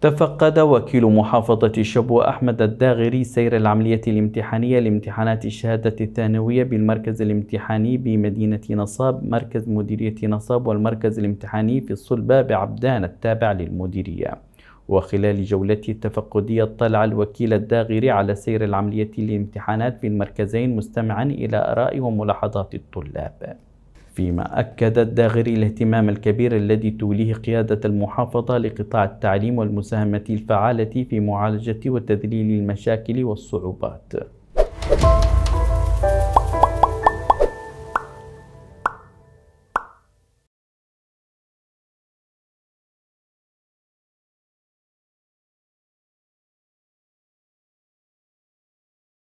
تفقد وكيل محافظة شبوة أحمد الداغري سير العملية الامتحانية لامتحانات الشهادة الثانوية بالمركز الامتحاني بمدينة نصاب مركز مديرية نصاب والمركز الامتحاني في الصلبة بعبدان التابع للمديرية وخلال جولته التفقدية اطلع الوكيل الداغري على سير العملية للامتحانات في المركزين مستمعا إلى آراء وملاحظات الطلاب فيما أكد الداغري الاهتمام الكبير الذي توليه قيادة المحافظة لقطاع التعليم والمساهمة الفعالة في معالجة وتذليل المشاكل والصعوبات.